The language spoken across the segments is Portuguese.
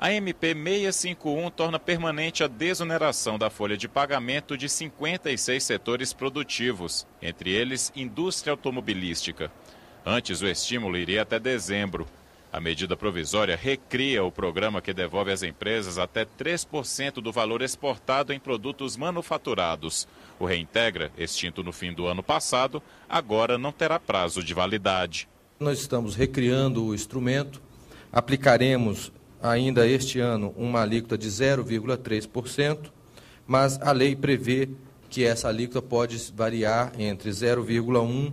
A MP 651 torna permanente a desoneração da folha de pagamento de 56 setores produtivos, entre eles indústria automobilística. Antes, o estímulo iria até dezembro. A medida provisória recria o programa que devolve às empresas até 3% do valor exportado em produtos manufaturados. O Reintegra, extinto no fim do ano passado, agora não terá prazo de validade. Nós estamos recriando o instrumento, aplicaremos ainda este ano uma alíquota de 0,3%, mas a lei prevê que essa alíquota pode variar entre 0,1%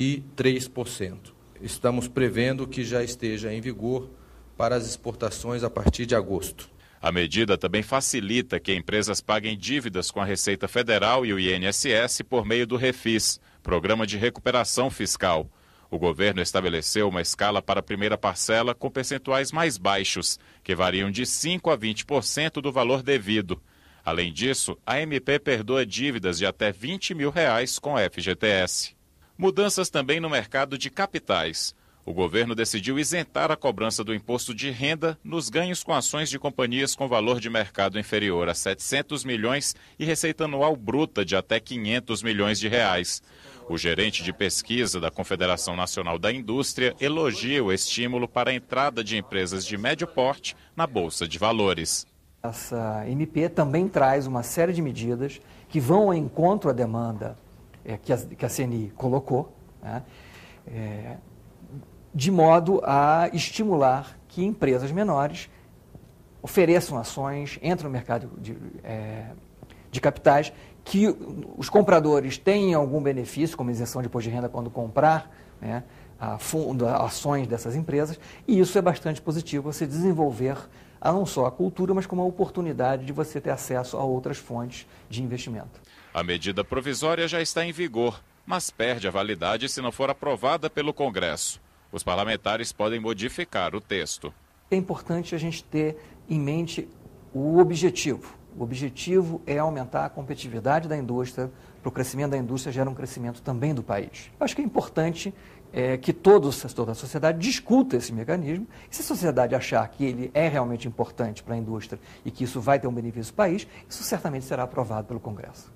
e 3%. Estamos prevendo que já esteja em vigor para as exportações a partir de agosto. A medida também facilita que empresas paguem dívidas com a Receita Federal e o INSS por meio do REFIS, Programa de Recuperação Fiscal. O governo estabeleceu uma escala para a primeira parcela com percentuais mais baixos, que variam de 5% a 20% do valor devido. Além disso, a MP perdoa dívidas de até 20 mil reais com a FGTS. Mudanças também no mercado de capitais. O governo decidiu isentar a cobrança do imposto de renda nos ganhos com ações de companhias com valor de mercado inferior a 700 milhões e receita anual bruta de até 500 milhões de reais. O gerente de pesquisa da Confederação Nacional da Indústria elogia o estímulo para a entrada de empresas de médio porte na Bolsa de Valores. Essa MP também traz uma série de medidas que vão ao encontro à demanda é, que, a, que, a, CNI colocou, né, é, de modo a estimular que empresas menores ofereçam ações, entrem no mercado de, eh, de capitais, que os compradores têm algum benefício, como isenção de imposto de renda quando comprar né, a fundo, ações dessas empresas, e isso é bastante positivo, você desenvolver a não só a cultura, mas como a oportunidade de você ter acesso a outras fontes de investimento. A medida provisória já está em vigor, mas perde a validade se não for aprovada pelo Congresso. Os parlamentares podem modificar o texto. É importante a gente ter em mente o objetivo. O objetivo é aumentar a competitividade da indústria, para o crescimento da indústria gera um crescimento também do país. Eu acho que é importante é, que todo o setor da sociedade discuta esse mecanismo. E se a sociedade achar que ele é realmente importante para a indústria e que isso vai ter um benefício para o país, isso certamente será aprovado pelo Congresso.